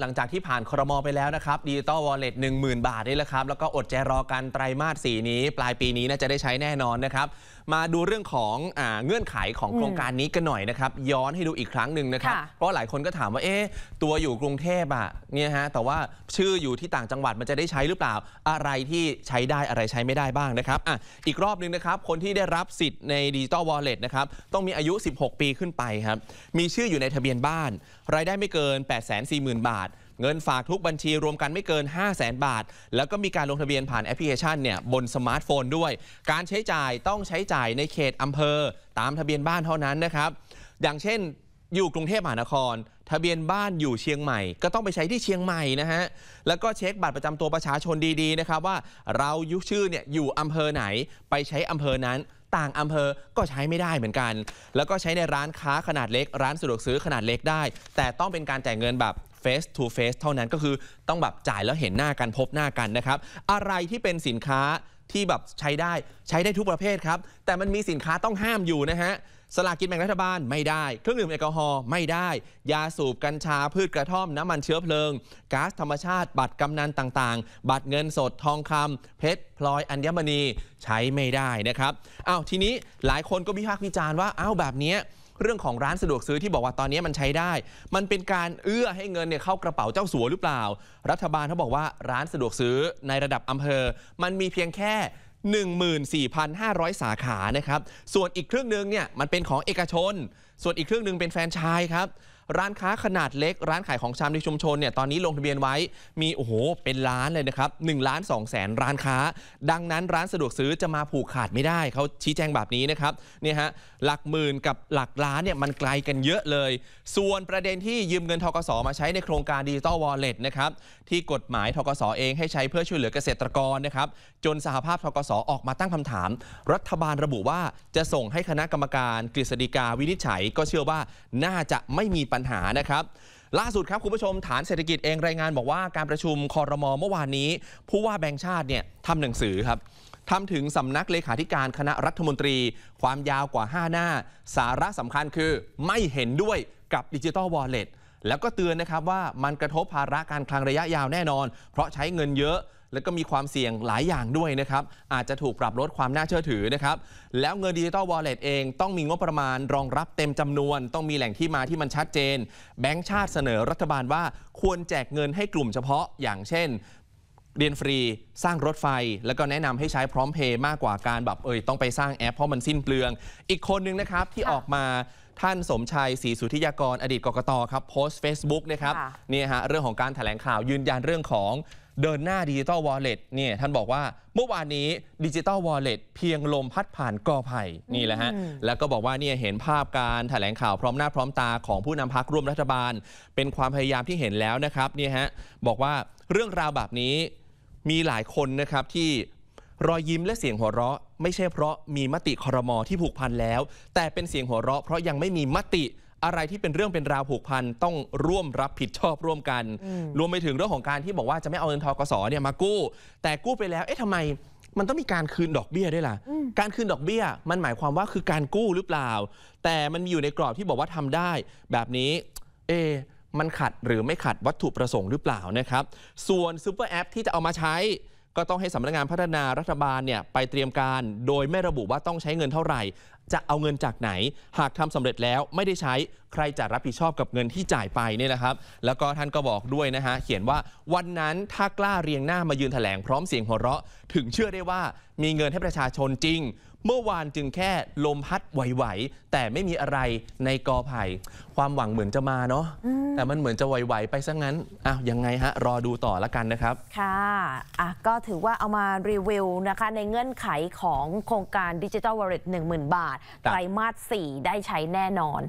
หลังจากที่ผ่านครมไปแล้วนะครับดิจิตอลวอลเล็ตหนึ่งหมื่นบาทนี่แหละครับแล้วก็อดใจรอกันไตรมาสสี่นี้ ปลายปีนี้น่าจะได้ใช้แน่นอนนะครับ มาดูเรื่องของอเงื่อนไขของโครงการนี้กันหน่อยนะครับ ย้อนให้ดูอีกครั้งหนึ่งนะครับ เพราะหลายคนก็ถามว่าเอ๊ตัวอยู่กรุงเทพอ่ะเนี่ยฮะแต่ว่าชื่ออยู่ที่ต่างจังหวัดมันจะได้ใช้หรือเปล่า อะไรที่ใช้ได้อะไรใช้ไม่ได้บ้างนะครับอ่ะอีกรอบนึงนะครับคนที่ได้รับสิทธิ์ในดิจิตอลวอลเล็ตนะครับต้องมีอายุ 16 ปีขึ้นไปครับมีชื่ออยู่ในทะเบียนบ้าน รายได้ไม่เกิน8 4 0 0 0 0 บาทเงินฝากทุกบัญชีรวมกันไม่เกิน 5 0 0แสนบาท แล้วก็มีการลงทะเบียนผ่านแอปพลิเคชันเนี่ยบนสมาร์ทโฟนด้วย การใช้จ่ายต้องใช้จ่ายในเขตอำเภอ ตามทะเบียนบ้านเท่านั้นนะครับอย่างเช่นอยู่กรุงเทพมหานคร ทะเบียนบ้านอยู่เชียงใหม่ก็ต้องไปใช้ที่เชียงใหม่นะฮะแล้วก็เช็คบัตรประจำตัวประชาชนดีๆนะครับว่าเรายุชื่อเนี่ยอยู่อำเภอไหนไปใช้อำเภอนั้น ต่างอำเภอก็ใช้ไม่ได้เหมือนกัน แล้วก็ใช้ในร้านค้าขนาดเล็ก ร้านสะดวกซื้อขนาดเล็กได้ แต่ต้องเป็นการจ่ายเงินแบบ face to face เท่านั้นก็คือต้องแบบจ่ายแล้วเห็นหน้ากันพบหน้ากันนะครับ อะไรที่เป็นสินค้าที่แบบใช้ได้ใช้ได้ทุกประเภทครับ แต่มันมีสินค้าต้องห้ามอยู่นะฮะ สลากกินแบ่งรัฐบาลไม่ได้ เครื่องดื่มแอลกอฮอล์ไม่ได้ ยาสูบกัญชาพืชกระท่อมน้ำมันเชื้อเพลิงก๊าซธรรมชาติ บัตรกำนันต่างๆ บัตรเงินสดทองคำเพชรพลอยอัญมณีใช้ไม่ได้นะครับอ้าวทีนี้หลายคนก็วิพากษ์วิจารณ์ว่าอ้าวแบบนี้เรื่องของร้านสะดวกซื้อที่บอกว่าตอนนี้มันใช้ได้ มันเป็นการเอื้อให้เงินเนี่ยเข้ากระเป๋าเจ้าสัวหรือเปล่า รัฐบาลเขาบอกว่าร้านสะดวกซื้อในระดับอำเภอ มันมีเพียงแค่ 14,500 สาขานะครับ ส่วนอีกเครื่องหนึ่งเนี่ยมันเป็นของเอกชน ส่วนอีกเครื่องหนึ่งเป็นแฟรนไชส์ครับร้านค้าขนาดเล็กร้านขายของชำในชุมชนเนี่ยตอนนี้ลงทะเบียนไว้มี โอ้โห เป็นล้านเลยนะครับ1ล้าน2แสนร้านค้า ดังนั้นร้านสะดวกซื้อจะมาผูกขาดไม่ได้เขาชี้แจงแบบนี้นะครับเนี่ยฮะหลักหมื่นกับหลักล้านเนี่ยมันไกลกันเยอะเลย ส่วนประเด็นที่ยืมเงินทกสมาใช้ในโครงการดิจิตอลวอลเล็ตนะครับที่กฎหมายทกสเองให้ใช้เพื่อช่วยเหลือเกษตรกรนะครับจนสหภาพทกสออกมาตั้งคำถาม รัฐบาลระบุว่าจะส่งให้คณะกรรมการกฤษฎีกาวินิจฉัยก็เชื่อว่าน่าจะไม่มีปัญญหานะครับล่าสุดครับคุณผู้ชมฐานเศรษฐกิจเองรายงานบอกว่าการประชุมคอรมอเมื่อวานนี้ ผู้ว่าแบงค์ชาติเนี่ยทำหนังสือครับทำถึงสำนักเลขาธิการคณะรัฐมนตรี ความยาวกว่า 5 หน้า สาระสำคัญคือไม่เห็นด้วยกับดิจิตอลวอลเล็ตแล้วก็เตือนนะครับว่ามันกระทบภาระการคลังระยะยาวแน่นอน เพราะใช้เงินเยอะ แล้วก็มีความเสี่ยงหลายอย่างด้วยนะครับ อาจจะถูกปรับลดความน่าเชื่อถือนะครับ แล้วเงินดิจิตอลวอลเล็ตเองต้องมีงบประมาณ รองรับเต็มจำนวน ต้องมีแหล่งที่มาที่มันชัดเจน แบงก์ชาติเสนอรัฐบาลว่าควรแจกเงินให้กลุ่มเฉพาะอย่างเช่นเรียนฟรีสร้างรถไฟแล้วก็แนะนำให้ใช้พร้อมเพย์มากกว่าการแบบเอยต้องไปสร้างแอปเพราะมันสิ้นเปลือง อีกคนนึงนะครับที่ออกมาท่านสมชัยศรีสุธิยากรอดีตกกตครับโพสต์ Facebook นะครับนี่ฮะเรื่องของการถแถลงข่าวยืนยันเรื่องของเดินหน้าดิจิตอลวอลเล็ตเนี่ยท่านบอกว่าเมื่อวานนี้ดิจิตอลวอลเล็ตเพียงลมพัดผ่านกอไผ่นี่แหละฮะแล้วก็บอกว่าเนี่ยเห็นภาพการถแถลงข่าวพร้อมหน้าพร้อมตาของผู้นำพักร่วมรัฐบาล เป็นความพยายามที่เห็นแล้วนะครับนี่ฮะบอกว่าเรื่องราวแบบนี้มีหลายคนนะครับที่รอยยิ้มและเสียงหัวเราะ ไม่ใช่เพราะมีมติคอรมอที่ผูกพันแล้ว แต่เป็นเสียงหัวเราะ เพราะยังไม่มีมติอะไรที่เป็นเรื่องเป็นราวผูกพันต้องร่วมรับผิดชอบร่วมกัน รวมไปถึงเรื่องของการที่บอกว่าจะไม่เอาเงินทกศเนี่ยมากู้ แต่กู้ไปแล้ว เอ๊ะทำไมมันต้องมีการคืนดอกเบี้ยด้วยล่ะ การคืนดอกเบี้ยมันหมายความว่าคือการกู้หรือเปล่า แต่มันมีอยู่ในกรอบที่บอกว่าทำได้ แบบนี้ เอมันขัดหรือไม่ขัดวัตถุประสงค์หรือเปล่านะครับ ส่วนซูเปอร์แอปที่จะเอามาใช้ ก็ต้องให้สำนักงานพัฒนารัฐบาลเนี่ยไปเตรียมการ โดยไม่ระบุว่าต้องใช้เงินเท่าไหร่ จะเอาเงินจากไหน หากทำสำเร็จแล้วไม่ได้ใช้ใครจะรับผิดชอบกับเงินที่จ่ายไปเนี่ยนะครับแล้วก็ท่านก็บอกด้วยนะฮะ เขียนว่าวันนั้นถ้ากล้าเรียงหน้ามายืนแถลงพร้อมเสียงหัวเราะ ถึงเชื่อได้ว่ามีเงินให้ประชาชนจริงเมื่อวานจึงแค่ลมพัดไหว ๆ แต่ไม่มีอะไรในกอไผ่ ความหวังเหมือนจะมาเนาะแต่มันเหมือนจะไหวๆ ไปซะงั้นอ้าวยังไงฮะ รอดูต่อละกันนะครับค่ะอ่ะ ก็ถือว่าเอามารีวิวนะคะในเงื่อนไขของโครงการดิจิทัลวอลเล็ตหนึ่งหมื่นบาทไตรมาสสี่ได้ใช้แน่นอน